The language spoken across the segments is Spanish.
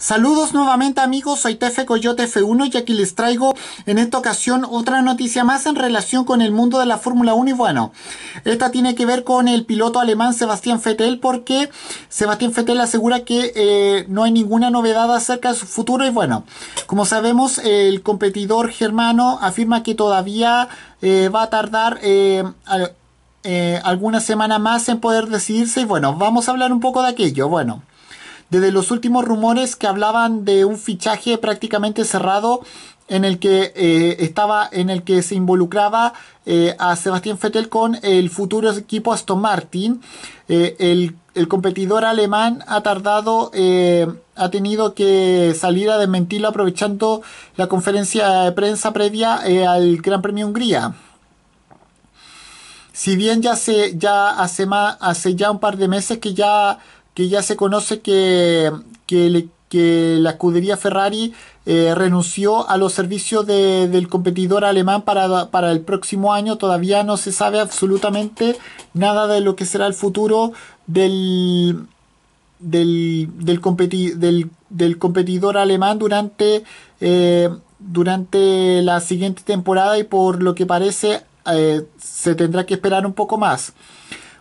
Saludos nuevamente amigos, soy Tefe Coyote F1 y aquí les traigo en esta ocasión otra noticia más en relación con el mundo de la Fórmula 1 y bueno, esta tiene que ver con el piloto alemán Sebastián Vettel porque Sebastián Vettel asegura que eh, no hay ninguna novedad acerca de su futuro y bueno, como sabemos el competidor germano afirma que todavía eh, va a tardar eh, alguna semana más en poder decidirse y bueno, vamos a hablar un poco de aquello, bueno desde los últimos rumores que hablaban de un fichaje prácticamente cerrado en el que eh, estaba en el que se involucraba eh, a Sebastián Vettel con el futuro equipo Aston Martin eh, el, competidor alemán ha tardado ha tenido que salir a desmentirlo aprovechando la conferencia de prensa previa al Gran Premio Hungría si bien ya se ya hace hace ya un par de meses que ya que ya se conoce que, que, la escudería Ferrari eh, renunció a los servicios del competidor alemán para, el próximo año. Todavía no se sabe absolutamente nada de lo que será el futuro del, del, competidor alemán durante, eh, durante la siguiente temporada y por lo que parece eh, se tendrá que esperar un poco más.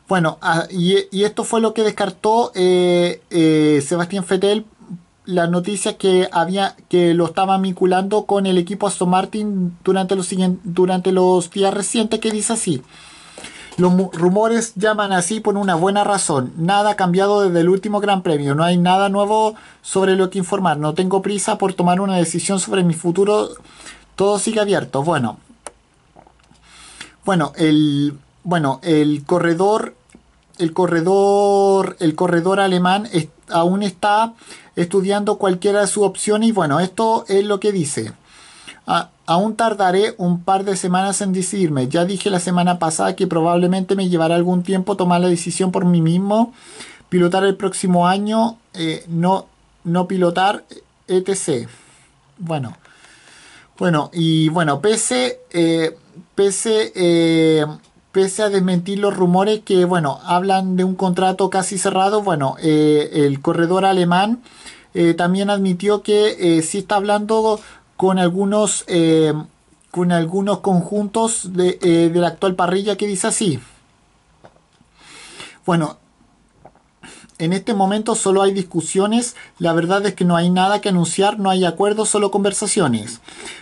Bueno, ah, y, esto fue lo que descartó eh, eh, Sebastián Fetel, las noticias que había que lo estaban vinculando con el equipo Aston Martin durante los, durante los días recientes, que dice así. Los rumores llaman así por una buena razón. Nada ha cambiado desde el último Gran Premio. No hay nada nuevo sobre lo que informar. No tengo prisa por tomar una decisión sobre mi futuro. Todo sigue abierto. Bueno. Bueno, el, bueno, el corredor el corredor, el corredor alemán aún está estudiando cualquiera de sus opciones y bueno, esto es lo que dice. aún tardaré un par de semanas en decidirme. Ya dije la semana pasada que probablemente me llevará algún tiempo tomar la decisión por mí mismo, pilotar el próximo año, eh, no, no pilotar, etc. Bueno, bueno, y bueno, pese, eh, pese eh, pese a desmentir los rumores que, bueno, hablan de un contrato casi cerrado, bueno, eh, el corredor alemán eh, también admitió que eh, sí está hablando con algunos, con algunos conjuntos de, de, la actual parrilla que dice así. Bueno, en este momento solo hay discusiones, la verdad es que no hay nada que anunciar, no hay acuerdos, solo conversaciones.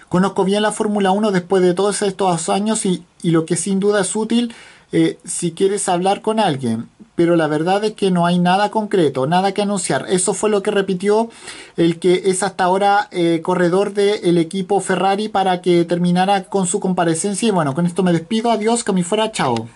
Conozco bien la Fórmula 1 después de todos estos años y y lo que sin duda es útil eh, si quieres hablar con alguien. Pero la verdad es que no hay nada concreto, nada que anunciar. Eso fue lo que repitió el que es hasta ahora eh, corredor del equipo Ferrari para que terminara con su comparecencia. Y bueno, con esto me despido. Adiós, que me fuera. Chao.